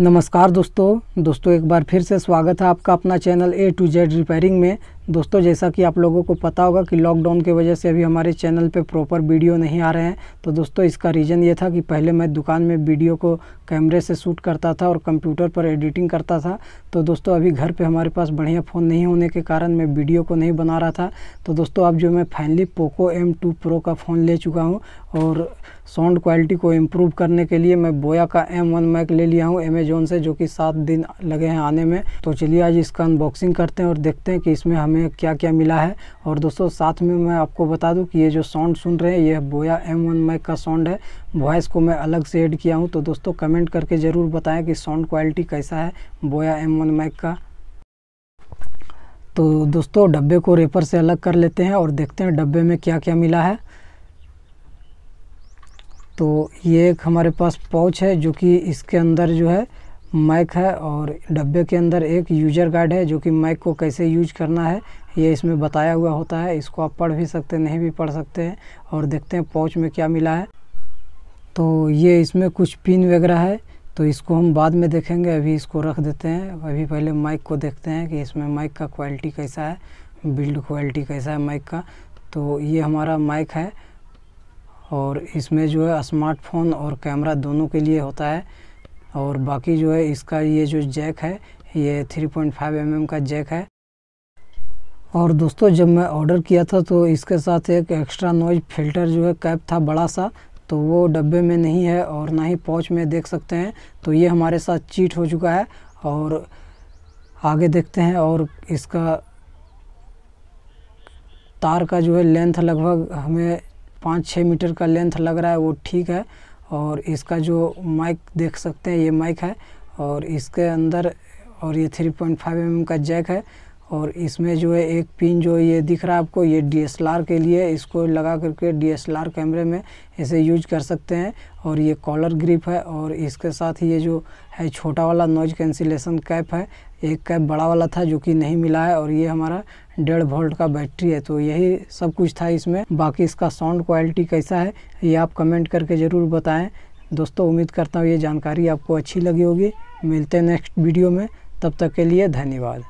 नमस्कार दोस्तों दोस्तों एक बार फिर से स्वागत है आपका अपना channel A to Z repairing में दोस्तों जैसा कि आप लोगों को पता होगा कि लॉकडाउन की वजह से अभी हमारे चैनल पे प्रॉपर वीडियो नहीं आ रहे हैं तो दोस्तों इसका रीज़न ये था कि पहले मैं दुकान में वीडियो को कैमरे से शूट करता था और कंप्यूटर पर एडिटिंग करता था तो दोस्तों अभी घर पे हमारे पास बढ़िया फ़ोन नहीं होने के कारण मैं वीडियो को नहीं बना रहा था तो दोस्तों अब जो मैं finally Poco M two pro का फ़ोन ले चुका हूँ और साउंड क्वालिटी को इम्प्रूव करने के लिए मैं बोया का एम वन मैक ले लिया हूँ अमेजोन से जो कि सात दिन लगे हैं आने में तो चलिए आज इसका अनबॉक्सिंग करते हैं और देखते हैं कि इसमें हमें हमें क्या क्या मिला है और दोस्तों साथ में मैं आपको बता दूं कि ये जो साउंड सुन रहे हैं ये बोया एम वन मैक का साउंड है वॉइस को मैं अलग से ऐड किया हूँ तो दोस्तों कमेंट करके ज़रूर बताएँ कि साउंड क्वालिटी कैसा है बोया एम वन मैक का तो दोस्तों डब्बे को रेपर से अलग कर लेते हैं और देखते हैं डब्बे में क्या क्या मिला है तो ये एक हमारे पास पाउच है जो कि इसके अंदर जो है मैक है और डब्बे के अंदर एक यूजर गाइड है जो कि मैक को कैसे यूज करना है ये इसमें बताया हुआ होता है इसको आप पढ़ भी सकते नहीं भी पढ़ सकते हैं और देखते हैं पाउच में क्या मिला है तो ये इसमें कुछ पिन वगैरह है तो इसको हम बाद में देखेंगे अभी इसको रख देते हैं अभी पहले माइक को देखते हैं कि इसमें माइक का क्वालिटी कैसा है बिल्ड क्वालिटी कैसा है माइक का तो ये हमारा माइक है और इसमें जो है स्मार्टफोन और कैमरा दोनों के लिए होता है और बाकी जो है इसका ये जो जैक है ये 3.5 पॉइंट mm का जैक है और दोस्तों जब मैं ऑर्डर किया था तो इसके साथ एक एक्स्ट्रा नॉइज फिल्टर जो है कैप था बड़ा सा तो वो डब्बे में नहीं है और ना ही पॉच में देख सकते हैं तो ये हमारे साथ चीट हो चुका है और आगे देखते हैं और इसका तार का जो है लेंथ लगभग हमें पाँच छः मीटर का लेंथ लग रहा है वो ठीक है और इसका जो माइक देख सकते हैं ये माइक है और इसके अंदर और ये 3.5 पॉइंट mm का जैक है और इसमें जो है एक पिन जो ये दिख रहा है आपको ये डी के लिए इसको लगा करके डी कैमरे में इसे यूज कर सकते हैं और ये कॉलर ग्रिप है और इसके साथ ये जो है छोटा वाला नॉइज कैंसिलेशन कैप है एक कैप बड़ा वाला था जो कि नहीं मिला है और ये हमारा डेढ़ वोल्ट का बैटरी है तो यही सब कुछ था इसमें बाकी इसका साउंड क्वालिटी कैसा है ये आप कमेंट करके ज़रूर बताएं दोस्तों उम्मीद करता हूँ ये जानकारी आपको अच्छी लगी होगी मिलते हैं नेक्स्ट वीडियो में तब तक के लिए धन्यवाद